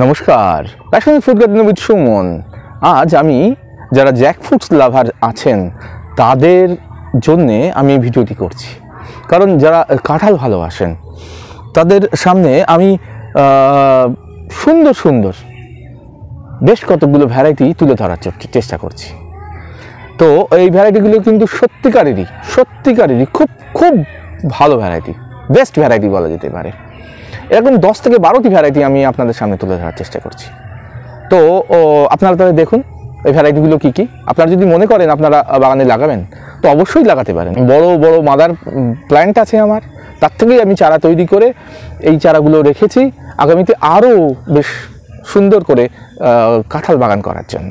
নমস্কার passion food garden with Suman আজ আমি যারা জ্যাক ফুডস লাভার আছেন তাদের জন্যে আমি ভিডিওটি করছি কারণ যারা কাঁঠাল ভালোবাসেন তাদের সামনে আমি সুন্দর সুন্দর বেশ কতগুলো ভ্যারাইটি তুলে ধরার চেষ্টা করছি তো এই ভ্যারাইটিগুলো কিন্তু সত্যিকারেরই সত্যিকারেরই খুব খুব ভালো ভ্যারাইটি বেস্ট ভ্যারাইটি বলা যেতে পারে এরকম দশ থেকে বারোটি ভ্যারাইটি আমি আপনাদের সামনে তুলে ধরার চেষ্টা করছি তো আপনারা তাহলে দেখুন এই ভ্যারাইটিগুলো কী কী আপনারা যদি মনে করেন আপনারা বাগানে লাগাবেন তো অবশ্যই লাগাতে পারেন বড় বড় মাদার প্ল্যান্ট আছে আমার তার থেকেই আমি চারা তৈরি করে এই চারাগুলো রেখেছি আগামীতে আরও বেশ সুন্দর করে কাঁঠাল বাগান করার জন্য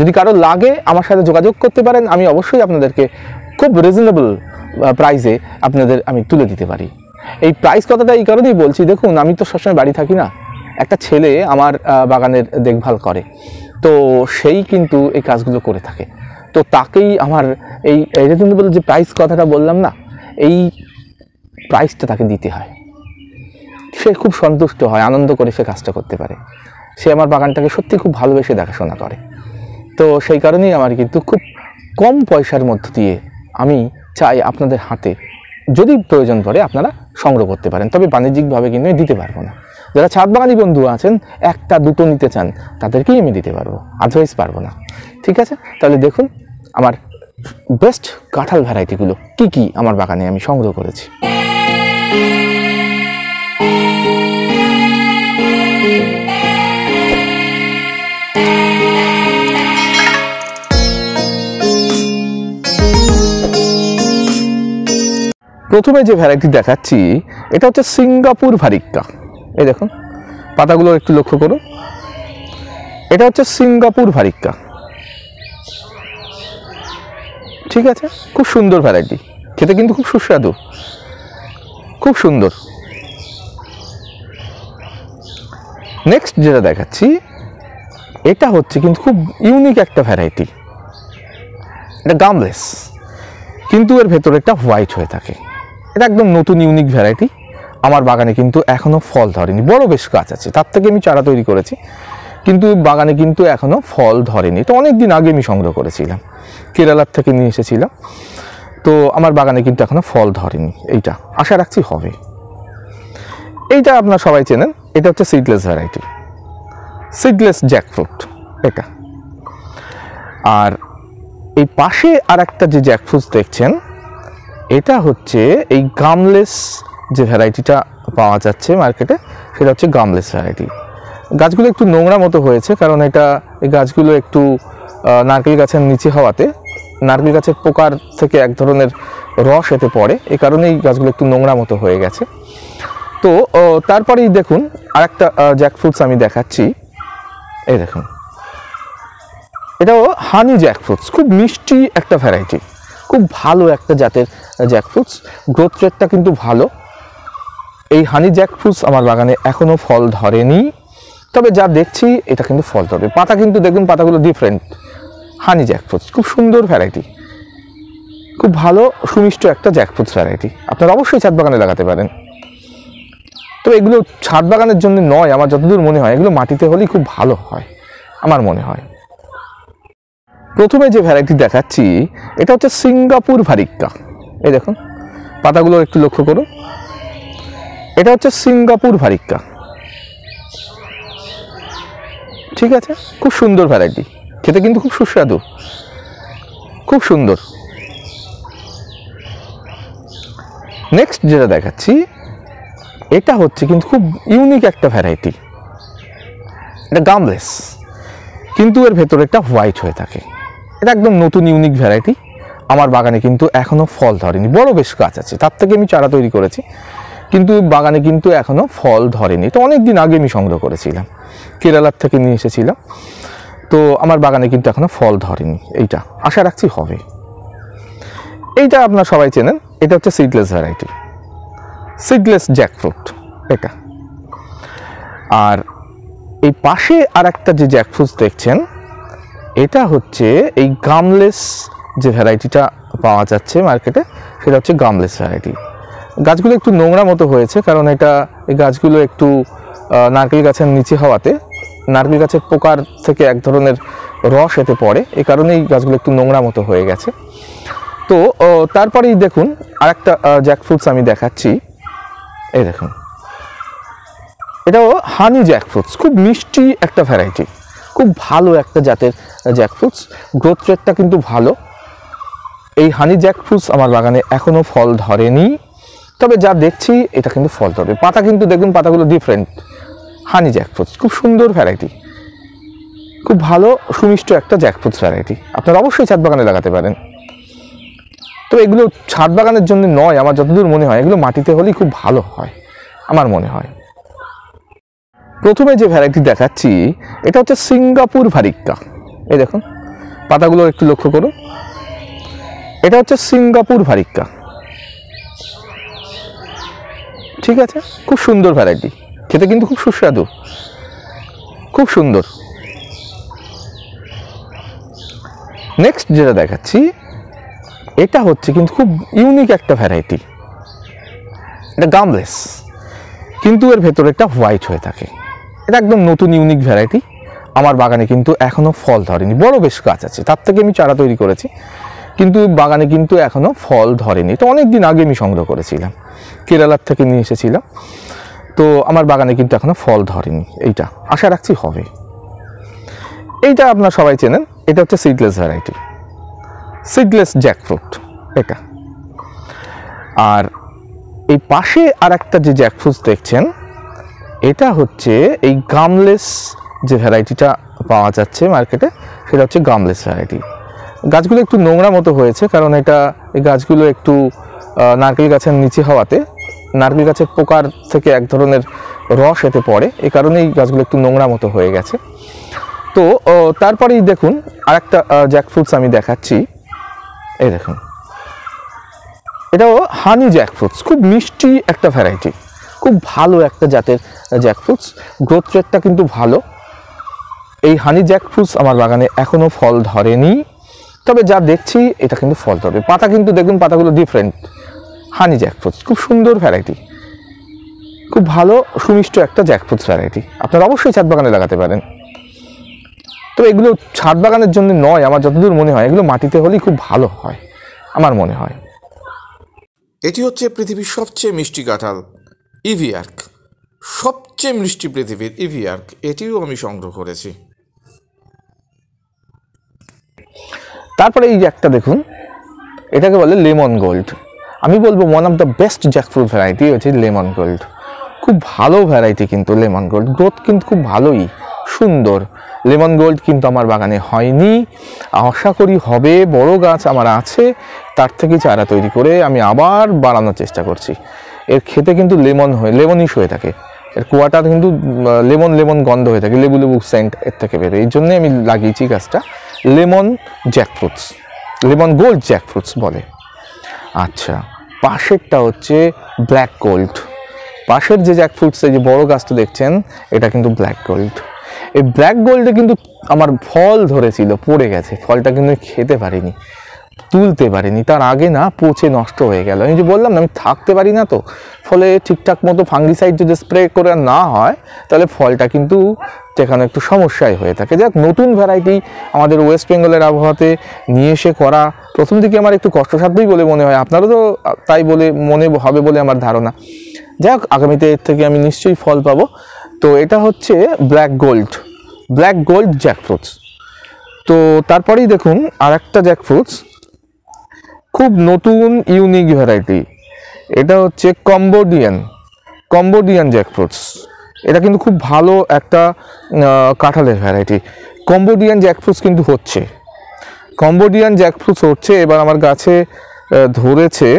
যদি কারো লাগে আমার সাথে যোগাযোগ করতে পারেন আমি অবশ্যই আপনাদেরকে খুব রিজনেবল প্রাইসে আপনাদের আমি তুলে দিতে পারি এই প্রাইস কথাটা এই কারণেই বলছি দেখুন আমি তো সবসময় বাড়ি থাকি না একটা ছেলে আমার বাগানের দেখভাল করে তো সেই কিন্তু এই কাজগুলো করে থাকে তো তাকেই আমার এই রিজনেবল যে প্রাইস কথাটা বললাম না এই প্রাইসটা তাকে দিতে হয় সে খুব সন্তুষ্ট হয় আনন্দ করে সে কাজটা করতে পারে সে আমার বাগানটাকে সত্যি খুব ভালোবেসে দেখাশোনা করে তো সেই কারণেই আমার কিন্তু খুব কম পয়সার মধ্য দিয়ে আমি চাই আপনাদের হাতে যদি প্রয়োজন পড়ে আপনারা সংগ্রহ করতে পারেন তবে বাণিজ্যিকভাবে কিন্তু আমি দিতে পারবো না যারা ছাদ বাগানি বন্ধু আছেন একটা দুটো নিতে চান তাদেরকেই আমি দিতে পারবো আদারওয়াইজ পারবো না ঠিক আছে তাহলে দেখুন আমার বেস্ট কাঁঠাল ভ্যারাইটিগুলো কি কি আমার বাগানে আমি সংগ্রহ করেছি প্রথমে যে ভ্যারাইটি দেখাচ্ছি এটা হচ্ছে সিঙ্গাপুর ভারিক্কা এই দেখুন পাতাগুলো একটু লক্ষ্য করো এটা হচ্ছে সিঙ্গাপুর ভারিক্কা ঠিক আছে খুব সুন্দর ভ্যারাইটি খেতে কিন্তু খুব সুস্বাদু খুব সুন্দর নেক্সট যেটা দেখাচ্ছি এটা হচ্ছে কিন্তু খুব ইউনিক একটা ভ্যারাইটি এটা গামলেস কিন্তু এর ভেতরে একটা হোয়াইট হয়ে থাকে এটা একদম নতুন ইউনিক ভ্যারাইটি আমার বাগানে কিন্তু এখনও ফল ধরেনি বড় বেশ গাছ আছে তার থেকে আমি চারা তৈরি করেছি কিন্তু বাগানে কিন্তু এখনও ফল ধরেনি এটা অনেক দিন আগে আমি সংগ্রহ করেছিলাম কেরালার থেকে নিয়ে এসেছিলাম তো আমার বাগানে কিন্তু এখনও ফল ধরেনি এইটা আশা রাখছি হবে এইটা আপনার সবাই চেনেন এটা হচ্ছে সিডলেস ভ্যারাইটি সিডলেস জ্যাকফ্রুট এটা আর এই পাশে আর একটা যে জ্যাকফ্রুট দেখছেন এটা হচ্ছে এই গামলেস যে ভ্যারাইটিটা পাওয়া যাচ্ছে মার্কেটে সেটা হচ্ছে গামলেস ভ্যারাইটি গাছগুলো একটু নোংরা মতো হয়েছে কারণ এটা এই গাছগুলো একটু নারকেল গাছের নিচে হওয়াতে নারকেল গাছের পোকার থেকে এক ধরনের রস এতে পড়ে এ কারণেই গাছগুলো একটু নোংরা মতো হয়ে গেছে তো তারপরেই দেখুন আর একটা জ্যাকফ্রুটস আমি দেখাচ্ছি এই দেখুন এটাও হানি জ্যাকফ্রুটস খুব মিষ্টি একটা ভ্যারাইটি খুব ভালো একটা জাতের জ্যাকফ্রুটস গ্রোথ রেটটা কিন্তু ভালো এই হানি জ্যাকফ্রুটস আমার বাগানে এখনও ফল ধরেনি তবে যা দেখছি এটা কিন্তু ফল ধরবে পাতা কিন্তু দেখবেন পাতাগুলো ডিফারেন্ট হানি জ্যাকফ্রুটস খুব সুন্দর ভ্যারাইটি খুব ভালো সুমিষ্ট একটা জ্যাকফ্রুটস ভ্যারাইটি আপনারা অবশ্যই ছাদ বাগানে লাগাতে পারেন তো এগুলো ছাদ বাগানের জন্য নয় আমার যতদূর মনে হয় এগুলো মাটিতে হলেই খুব ভালো হয় আমার মনে হয় প্রথমে যে ভ্যারাইটি দেখাচ্ছি এটা হচ্ছে সিঙ্গাপুর ভারিক্কা এই দেখুন পাতাগুলো একটু লক্ষ্য করুন এটা হচ্ছে সিঙ্গাপুর ভারিক্কা ঠিক আছে খুব সুন্দর ভ্যারাইটি খেতে কিন্তু খুব সুস্বাদু খুব সুন্দর নেক্সট যেটা দেখাচ্ছি এটা হচ্ছে কিন্তু খুব ইউনিক একটা ভ্যারাইটি এটা গামলেস কিন্তু এর ভেতরে একটা হোয়াইট হয়ে থাকে এটা একদম নতুন ইউনিক ভ্যারাইটি আমার বাগানে কিন্তু এখনও ফল ধরেনি বড় বেশ গাছ আছে তার থেকে আমি চারা তৈরি করেছি কিন্তু বাগানে কিন্তু এখনও ফল ধরেনি এটা অনেক দিন আগে আমি সংগ্রহ করেছিলাম কেরালার থেকে নিয়ে এসেছিলাম তো আমার বাগানে কিন্তু এখনও ফল ধরেনি এইটা আশা রাখছি হবে এইটা আপনার সবাই চেনেন এটা হচ্ছে সিডলেস ভ্যারাইটি সিডলেস জ্যাকফ্রুট এটা আর এই পাশে আর একটা যে জ্যাকফ্রুট দেখছেন এটা হচ্ছে এই গামলেস যে ভ্যারাইটিটা পাওয়া যাচ্ছে মার্কেটে সেটা হচ্ছে গামলেস ভ্যারাইটি গাছগুলো একটু নোংরা মতো হয়েছে কারণ এটা এই গাছগুলো একটু নারকেল গাছের নিচে হওয়াতে নারকেল গাছের পোকার থেকে এক ধরনের রস এতে পড়ে এ কারণেই গাছগুলো একটু নোংরা মতো হয়ে গেছে তো তারপরেই দেখুন আর একটা জ্যাকফ্রুটস আমি দেখাচ্ছি এই দেখুন এটাও হানি জ্যাক ফ্রুটস খুব মিষ্টি একটা ভ্যারাইটি খুব ভালো একটা জাতের জ্যাক ফ্রুটস গ্রোথ রেটটা কিন্তু ভালো এই হানি জ্যাক ফ্রুটস আমার বাগানে এখনও ফল ধরেনি তবে যা দেখছি এটা কিন্তু ফল ধরবে পাতা কিন্তু দেখুন পাতাগুলো ডিফারেন্ট হানি জ্যাক ফ্রুটস খুব সুন্দর ভ্যারাইটি খুব ভালো সুমিষ্ট একটা জ্যাক ফ্রুটস ভ্যারাইটি আপনারা অবশ্যই ছাদ বাগানে লাগাতে পারেন তবে এগুলো ছাদ বাগানের জন্য নয় আমার যতদূর মনে হয় এগুলো মাটিতে হলেই খুব ভালো হয় আমার মনে হয় প্রথমে যে ভ্যারাইটি দেখাচ্ছি এটা হচ্ছে সিঙ্গাপুর ভারিক্কা এই দেখুন পাতাগুলো একটু লক্ষ্য করুন এটা হচ্ছে সিঙ্গাপুর ভারিক্কা ঠিক আছে খুব সুন্দর ভ্যারাইটি খেতে কিন্তু খুব সুস্বাদু খুব সুন্দর নেক্সট যেটা দেখাচ্ছি এটা হচ্ছে কিন্তু খুব ইউনিক একটা ভ্যারাইটি এটা গামলেস কিন্তু এর ভেতরে একটা হোয়াইট হয়ে থাকে এটা একদম নতুন ইউনিক ভ্যারাইটি আমার বাগানে কিন্তু এখনও ফল ধরেনি বড় বেশ গাছ আছে তার থেকে আমি চারা তৈরি করেছি কিন্তু বাগানে কিন্তু এখনও ফল ধরেনি এটা অনেক দিন আগে আমি সংগ্রহ করেছিলাম কেরালার থেকে নিয়ে এসেছিলাম তো আমার বাগানে কিন্তু এখনও ফল ধরেনি এইটা আশা রাখছি হবে এইটা আপনার সবাই চেনেন এটা হচ্ছে সিডলেস ভ্যারাইটি সিডলেস জ্যাকফ্রুট এটা আর এই পাশে আর একটা যে জ্যাকফ্রুট দেখছেন এটা হচ্ছে এই গামলেস যে ভ্যারাইটিটা পাওয়া যাচ্ছে মার্কেটে সেটা হচ্ছে গামলেস ভ্যারাইটি গাছগুলো একটু নোংরা মতো হয়েছে কারণ এটা এই গাছগুলো একটু নারকেল গাছের নিচে হওয়াতে নারকেল গাছের পোকার থেকে এক ধরনের রস এতে পড়ে এ কারণেই গাছগুলো একটু নোংরা মতো হয়ে গেছে তো তারপরেই দেখুন আর একটা জ্যাকফ্রুটস আমি দেখাচ্ছি এই দেখুন এটাও হানি জ্যাকফ্রুটস খুব মিষ্টি একটা ভ্যারাইটি খুব ভালো একটা জাতের জ্যাকফ্রুটস গ্রোথ রেটটা কিন্তু ভালো এই হানি জ্যাকফ্রুটস আমার বাগানে এখনও ফল ধরেনি তবে যা দেখছি এটা কিন্তু ফল তবে পাতা কিন্তু দেখবেন পাতাগুলো ডিফারেন্ট হানি জ্যাকফ্রুট খুব সুন্দর ভ্যারাইটি খুব ভালো সুমিষ্ট একটা জ্যাকফ্রুট ভ্যারাইটি আপনারা অবশ্যই ছাদ বাগানে লাগাতে পারেন তবে এগুলো ছাদ বাগানের জন্য নয় আমার যতদূর মনে হয় এগুলো মাটিতে হলেই খুব ভালো হয় আমার মনে হয় এটি হচ্ছে পৃথিবীর সবচেয়ে মিষ্টি কাঁঠাল ইভিয়ার্ক সবচেয়ে মিষ্টি পৃথিবীর ইভিয়ার্ক এটিও আমি সংগ্রহ করেছি তারপরে এই জ্যাকটা দেখুন এটাকে বলে লেমন গোল্ড আমি বলবো one of the best jackfruit variety হচ্ছে লেমন গোল্ড খুব ভালো ভ্যারাইটি কিন্তু লেমন গোল্ড গ্রোথ কিন্তু খুব ভালোই সুন্দর লেমন গোল্ড কিন্তু আমার বাগানে হয়নি আশা করি হবে বড় গাছ আমার আছে তার থেকে চারা তৈরি করে আমি আবার বাড়ানোর চেষ্টা করছি এর খেতে কিন্তু লেমন হয়ে লেমনিশ হয়ে থাকে এর কুয়াটা কিন্তু লেমন লেমন গন্ধ হয়ে থাকে লেবু লেবু সেন্ট এর থেকে বেরোয় এই জন্যে আমি লাগিয়েছি গাছটা lemon jackfruits lemon gold jackfruits বলে আচ্ছা পাশেরটা হচ্ছে ব্ল্যাক গোল্ড পাশের যে জ্যাকফ্রুটস যে বড় গাছটা দেখছেন এটা কিন্তু ব্ল্যাক গোল্ড এই ব্ল্যাক গোল্ডে কিন্তু আমার ফল ধরেছিল পড়ে গেছে ফলটা কিন্তু খেতে পারিনি তুলতে পারিনি তার আগে না পচে নষ্ট হয়ে গেল আমি যে বললাম না আমি থাকতে পারি না তো ফলে ঠিকঠাক মতো ফাঙ্গিসাইড যদি স্প্রে করে না হয় তাহলে ফলটা কিন্তু সেখানে একটু সমস্যাই হয়ে থাকে যাক নতুন ভ্যারাইটি আমাদের ওয়েস্ট বেঙ্গলের আবহাওয়াতে নিয়ে এসে করা প্রথম দিকে আমার একটু কষ্টসাধ্যই বলে মনে হয় আপনারও তো তাই বলে মনে হবে বলে আমার ধারণা যাক আগামীতে এর থেকে আমি নিশ্চয়ই ফল পাবো তো এটা হচ্ছে black gold black gold jackfruits তো তারপরেই দেখুন আর একটা জ্যাকফ্রুটস খুব নতুন ইউনিক ভ্যারাইটি এটা হচ্ছে কম্বোডিয়ান কম্বোডিয়ান জ্যাকফ্রুটস এটা কিন্তু খুব ভালো একটা কাঁঠালের ভ্যারাইটি কম্বোডিয়ান জ্যাকফ্রুটস কিন্তু হচ্ছে কম্বোডিয়ান জ্যাকফ্রুটস হচ্ছে এবার আমার গাছে ধরেছে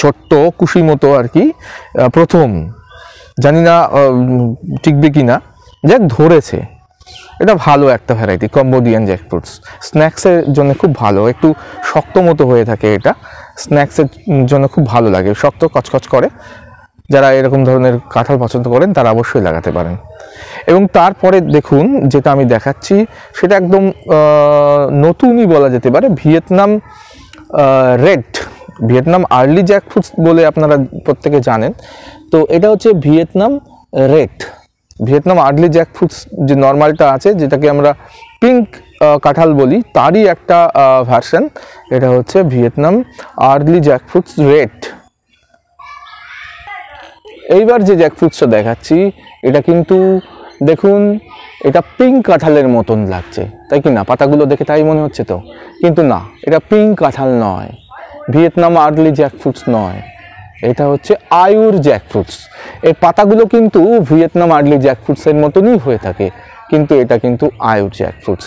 ছোট্ট কুশি মতো আর কি প্রথম জানি না টিকবে কি না যাক ধরেছে এটা ভালো একটা ভ্যারাইটি কম্বোডিয়ান জ্যাকফ্রুটস স্ন্যাক্সের জন্য খুব ভালো একটু শক্ত মতো হয়ে থাকে এটা স্ন্যাক্সের জন্য খুব ভালো লাগে শক্ত কচকচ করে যারা এরকম ধরনের কাঁঠাল পছন্দ করেন তারা অবশ্যই লাগাতে পারেন এবং তারপরে দেখুন যেটা আমি দেখাচ্ছি সেটা একদম নতুনই বলা যেতে পারে Vietnam red Vietnam early jackfruit বলে আপনারা প্রত্যেকে জানেন তো এটা হচ্ছে Vietnam red Vietnam early foods যে নর্মালটা আছে যেটাকে আমরা পিঙ্ক কাঁঠাল বলি তারই একটা ভার্সন এটা হচ্ছে ভিয়েতনাম আর্লি ফুডস রেড এইবার যে জ্যাকফ্রুটসটা দেখাচ্ছি এটা কিন্তু দেখুন এটা পিঙ্ক কাঁঠালের মতন লাগছে তাই কি না পাতাগুলো দেখে তাই মনে হচ্ছে তো কিন্তু না এটা পিঙ্ক কাঁঠাল নয় ভিয়েতনাম আর্লি জ্যাকফ্রুটস নয় এটা হচ্ছে আয়ুর জ্যাকফ্রুটস এর পাতাগুলো কিন্তু ভিয়েতনাম আর্লি জ্যাকফ্রুটসের মতনই হয়ে থাকে কিন্তু এটা কিন্তু আয়ুর জ্যাকফ্রুটস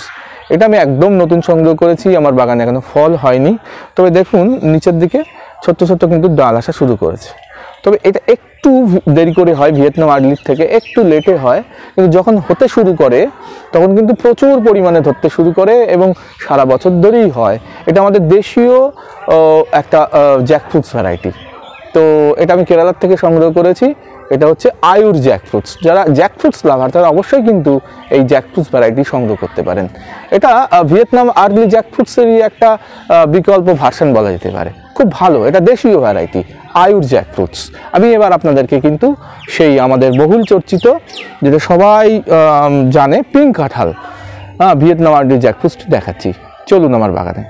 এটা আমি একদম নতুন সংগ্রহ করেছি আমার বাগানে এখনও ফল হয়নি তবে দেখুন নিচের দিকে ছোট্ট ছোট্ট কিন্তু ডাল আসা শুরু করেছে তবে এটা এক একটু দেরি করে হয় ভিয়েতনাম আর্লির থেকে একটু লেটে হয় কিন্তু যখন হতে শুরু করে তখন কিন্তু প্রচুর পরিমাণে ধরতে শুরু করে এবং সারা বছর ধরেই হয় এটা আমাদের দেশীয় একটা জ্যাকফ্রুটস ভ্যারাইটি তো এটা আমি কেরালার থেকে সংগ্রহ করেছি এটা হচ্ছে আয়ুর জ্যাকফ্রুটস যারা জ্যাকফ্রুটস লাভার তারা অবশ্যই কিন্তু এই জ্যাকফ্রুটস ভ্যারাইটি সংগ্রহ করতে পারেন এটা ভিয়েতনাম আর্লি জ্যাকফ্রুটসেরই একটা বিকল্প ভার্সান বলা যেতে পারে খুব ভালো এটা দেশীয় ভ্যারাইটি আয়ুর জ্যাক ফ্রুটস আমি এবার আপনাদেরকে কিন্তু সেই আমাদের বহুল চর্চিত যেটা সবাই জানে পিঙ্ক কাঁঠাল হ্যাঁ ভিয়েতনাম আর্ডি জ্যাক ফ্রুটস দেখাচ্ছি চলুন আমার বাগানে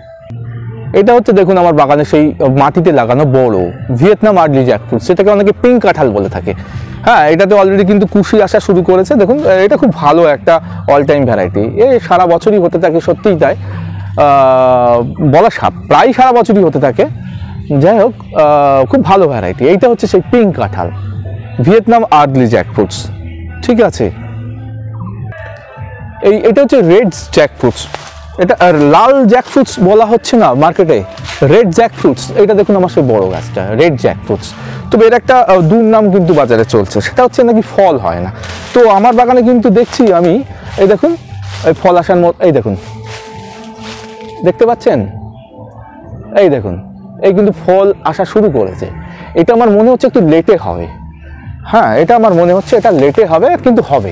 এটা হচ্ছে দেখুন আমার বাগানে সেই মাটিতে লাগানো বড় ভিয়েতনাম জ্যাক ফ্রুটস সেটাকে অনেকে পিঙ্ক কাঁঠাল বলে থাকে হ্যাঁ এটাতে অলরেডি কিন্তু কুশি আসা শুরু করেছে দেখুন এটা খুব ভালো একটা অল টাইম ভ্যারাইটি এ সারা বছরই হতে থাকে সত্যিই তাই বলা সাপ প্রায় সারা বছরই হতে থাকে যাই হোক খুব ভালো ভ্যারাইটি এইটা হচ্ছে সেই পিঙ্ক কাঁঠাল ভিয়েতনাম আর্দলি জ্যাকফ্রুটস ঠিক আছে এই এটা হচ্ছে রেড জ্যাকফ্রুটস এটা আর লাল জ্যাকফ্রুটস বলা হচ্ছে না মার্কেটে রেড জ্যাকফ্রুটস এটা দেখুন আমার সেই বড় গাছটা রেড জ্যাকফ্রুটস তবে এর একটা দুর্নাম কিন্তু বাজারে চলছে সেটা হচ্ছে নাকি ফল হয় না তো আমার বাগানে কিন্তু দেখছি আমি এই দেখুন এই ফল আসার মতো এই দেখুন দেখতে পাচ্ছেন এই দেখুন এই কিন্তু ফল আসা শুরু করেছে এটা আমার মনে হচ্ছে একটু লেটে হবে হ্যাঁ এটা আমার মনে হচ্ছে এটা লেটে হবে কিন্তু হবে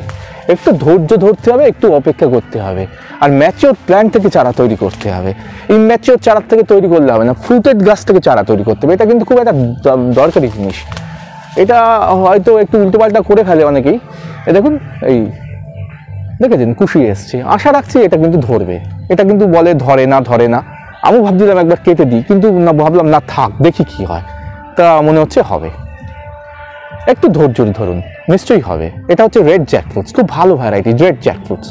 একটু ধৈর্য ধরতে হবে একটু অপেক্ষা করতে হবে আর ম্যাচিওর প্ল্যান্ট থেকে চারা তৈরি করতে হবে ইম্যাচিওর চারা থেকে তৈরি করলে হবে না ফ্রুটেড গাছ থেকে চারা তৈরি করতে হবে এটা কিন্তু খুব একটা দরকারি জিনিস এটা হয়তো একটু উল্টোপাল্টা করে ফেলে অনেকেই এ দেখুন এই দেখেছেন কুশি এসছে আশা রাখছি এটা কিন্তু ধরবে এটা কিন্তু বলে ধরে না ধরে না আমি ভাবছিলাম একবার কেটে দিই কিন্তু না ভাবলাম না থাক দেখি কি হয় তা মনে হচ্ছে হবে একটু ধৈর্য ধরুন নিশ্চয়ই হবে এটা হচ্ছে রেড জ্যাকফ্রুটস খুব ভালো ভ্যারাইটি রেড জ্যাকফ্রুটস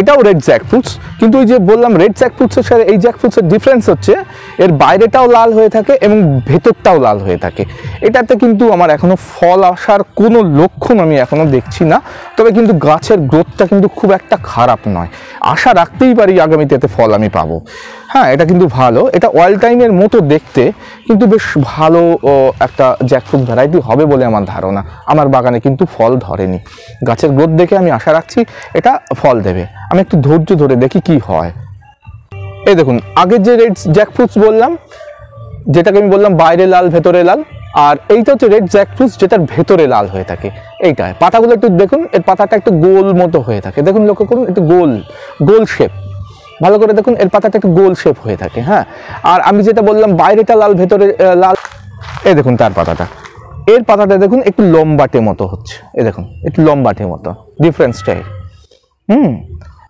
এটাও রেড জ্যাকফ্রুটস কিন্তু ওই যে বললাম রেড জ্যাকফ্রুটসের সাথে এই জ্যাকফ্রুটসের ডিফারেন্স হচ্ছে এর বাইরেটাও লাল হয়ে থাকে এবং ভেতরটাও লাল হয়ে থাকে এটাতে কিন্তু আমার এখনও ফল আসার কোনো লক্ষণ আমি এখনও দেখছি না তবে কিন্তু গাছের গ্রোথটা কিন্তু খুব একটা খারাপ নয় আশা রাখতেই পারি আগামীতে এতে ফল আমি পাবো হ্যাঁ এটা কিন্তু ভালো এটা অয়েল টাইমের মতো দেখতে কিন্তু বেশ ভালো একটা জ্যাকফ্রুট ভ্যারাইটি হবে বলে আমার ধারণা আমার বাগানে কিন্তু ফল ধরেনি গাছের গ্রোথ দেখে আমি আশা রাখছি এটা ফল দেবে আমি একটু ধৈর্য ধরে দেখি কি হয় এই দেখুন আগের যে রেড জ্যাকফ্রুটস বললাম যেটাকে আমি বললাম বাইরে লাল ভেতরে লাল আর এইটা হচ্ছে রেড জ্যাকফ্রুটস যেটার ভেতরে লাল হয়ে থাকে এইটায় পাতাগুলো একটু দেখুন এর পাতাটা একটু গোল মতো হয়ে থাকে দেখুন লক্ষ্য করুন একটু গোল গোল শেপ ভালো করে দেখুন এর পাতাটা একটু গোল শেপ হয়ে থাকে হ্যাঁ আর আমি যেটা বললাম বাইরেটা লাল ভেতরে লাল এ দেখুন তার পাতাটা এর পাতাটা দেখুন একটু লম্বাটে মতো হচ্ছে এ দেখুন একটু লম্বাটে মতো ডিফারেন্স স্টাইল হুম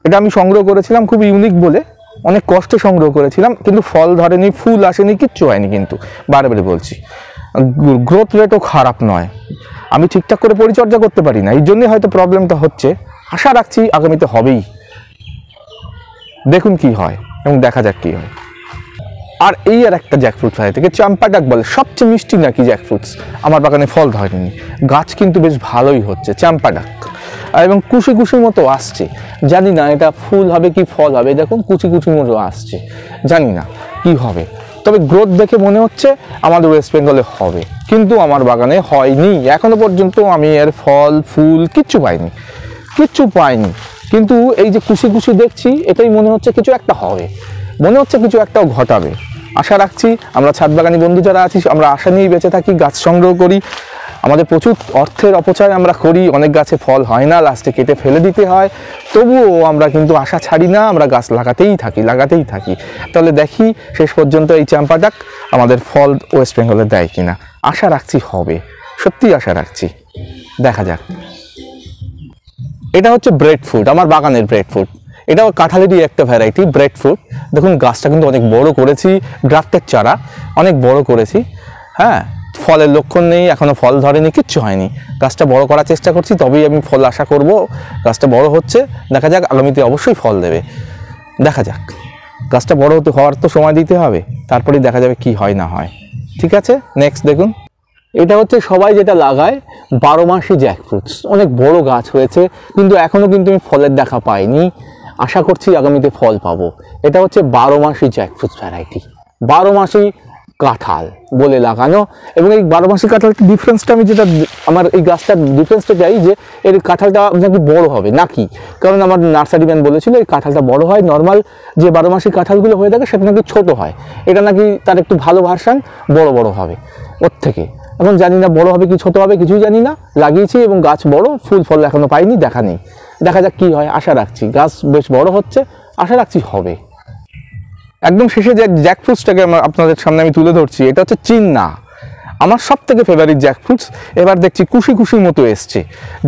এটা আমি সংগ্রহ করেছিলাম খুব ইউনিক বলে অনেক কষ্টে সংগ্রহ করেছিলাম কিন্তু ফল ধরেনি ফুল আসেনি কিচ্ছু হয়নি কিন্তু বারবারই বলছি গ্রোথ রেটও খারাপ নয় আমি ঠিকঠাক করে পরিচর্যা করতে পারি না এই জন্যই হয়তো প্রবলেমটা হচ্ছে আশা রাখছি আগামীতে হবেই দেখুন কি হয় এবং দেখা যাক কি হয় আর এই আর একটা জ্যাকফ্রুট ফ্রাই থেকে চাম্পা ডাক বলে সবচেয়ে মিষ্টি নাকি জ্যাকফ্রুটস আমার বাগানে ফল ধরেনি গাছ কিন্তু বেশ ভালোই হচ্ছে চাম্পা ডাক এবং কুশি কুশির মতো আসছে জানি না এটা ফুল হবে কি ফল হবে দেখুন কুচি কুচির মতো আসছে জানি না কি হবে তবে গ্রোথ দেখে মনে হচ্ছে আমাদের ওয়েস্ট বেঙ্গলে হবে কিন্তু আমার বাগানে হয়নি এখনও পর্যন্ত আমি এর ফল ফুল কিচ্ছু পাইনি কিচ্ছু পাইনি কিন্তু এই যে খুশি খুশি দেখছি এটাই মনে হচ্ছে কিছু একটা হবে মনে হচ্ছে কিছু একটাও ঘটাবে আশা রাখছি আমরা ছাদ বাগানি বন্ধু যারা আছি আমরা আশা নিয়েই বেঁচে থাকি গাছ সংগ্রহ করি আমাদের প্রচুর অর্থের অপচয় আমরা করি অনেক গাছে ফল হয় না লাস্টে কেটে ফেলে দিতে হয় তবুও আমরা কিন্তু আশা ছাড়ি না আমরা গাছ লাগাতেই থাকি লাগাতেই থাকি তাহলে দেখি শেষ পর্যন্ত এই চাম্পাটাক আমাদের ফল ওয়েস্ট বেঙ্গলে দেয় কিনা আশা রাখছি হবে সত্যি আশা রাখছি দেখা যাক এটা হচ্ছে ব্রেড ফুড আমার বাগানের ব্রেড ফুড এটাও কাঁঠালেরই একটা ভ্যারাইটি ব্রেড ফুড দেখুন গাছটা কিন্তু অনেক বড় করেছি গ্রাফটের চারা অনেক বড় করেছি হ্যাঁ ফলের লক্ষণ নেই এখনও ফল ধরেনি কিচ্ছু হয়নি গাছটা বড় করার চেষ্টা করছি তবেই আমি ফল আশা করব গাছটা বড় হচ্ছে দেখা যাক আগামীতে অবশ্যই ফল দেবে দেখা যাক গাছটা বড় হতে হওয়ার তো সময় দিতে হবে তারপরেই দেখা যাবে কি হয় না হয় ঠিক আছে নেক্সট দেখুন এটা হচ্ছে সবাই যেটা লাগায় বারো মাসই জ্যাকফ্রুটস অনেক বড় গাছ হয়েছে কিন্তু এখনও কিন্তু আমি ফলের দেখা পাইনি আশা করছি আগামীতে ফল পাবো এটা হচ্ছে বারো মাসই জ্যাকফ্রুটস ভ্যারাইটি বারো মাসই কাঁঠাল বলে লাগানো এবং এই বারো মাসের কাঁঠালটা ডিফারেন্সটা আমি যেটা আমার এই গাছটার ডিফারেন্সটা চাই যে এর কাঁঠালটা নাকি বড়ো হবে নাকি কারণ আমার নার্সারিম্যান বলেছিল এই কাঁঠালটা বড়ো হয় নর্মাল যে বারো মাসের কাঁঠালগুলো হয়ে থাকে সেটা নাকি ছোটো হয় এটা নাকি তার একটু ভালো ভার্সান বড় বড় হবে ওর থেকে এখন জানি না বড় হবে কি ছোট হবে কিছুই জানি না লাগিয়েছি এবং গাছ বড় ফুল ফল এখনও পাইনি দেখা নেই দেখা যাক কী হয় আশা রাখছি গাছ বেশ বড় হচ্ছে আশা রাখছি হবে একদম শেষে যে জ্যাকফ্রুটসটাকে আমার আপনাদের সামনে আমি তুলে ধরছি এটা হচ্ছে চিন্না আমার সব থেকে ফেভারিট জ্যাকফ্রুটস এবার দেখছি খুশি খুশির মতো এসছে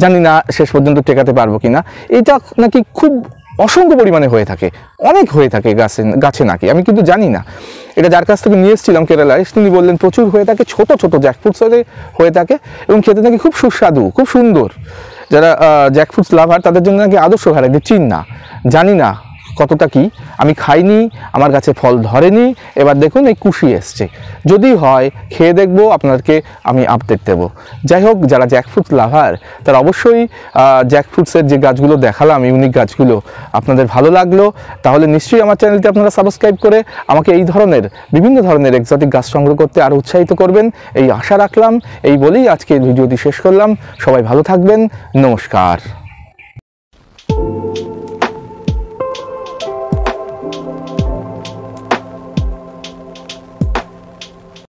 জানি না শেষ পর্যন্ত টেকাতে পারবো কি না এটা নাকি খুব অসংখ্য পরিমাণে হয়ে থাকে অনেক হয়ে থাকে গাছে গাছে নাকি আমি কিন্তু জানি না এটা যার কাছ থেকে নিয়ে এসেছিলাম কেরালায় তিনি বললেন প্রচুর হয়ে থাকে ছোট ছোট জ্যাকফ্রুটস হয়ে থাকে এবং খেতে নাকি খুব সুস্বাদু খুব সুন্দর যারা জ্যাকফ্রুটস লাভার তাদের জন্য নাকি আদর্শ ভ্যারাইটি চিন না জানি না কতটা কি আমি খাইনি আমার গাছে ফল ধরেনি এবার দেখুন এই কুশি এসছে যদি হয় খেয়ে দেখব আপনাদেরকে আমি আপডেট দেবো যাই হোক যারা জ্যাকফ্রুট লাভার তারা অবশ্যই জ্যাকফ্রুটসের যে গাছগুলো দেখালাম ইউনিক গাছগুলো আপনাদের ভালো লাগলো তাহলে নিশ্চয়ই আমার চ্যানেলটি আপনারা সাবস্ক্রাইব করে আমাকে এই ধরনের বিভিন্ন ধরনের এক্সটিক গাছ সংগ্রহ করতে আরও উৎসাহিত করবেন এই আশা রাখলাম এই বলেই আজকে ভিডিওটি শেষ করলাম সবাই ভালো থাকবেন নমস্কার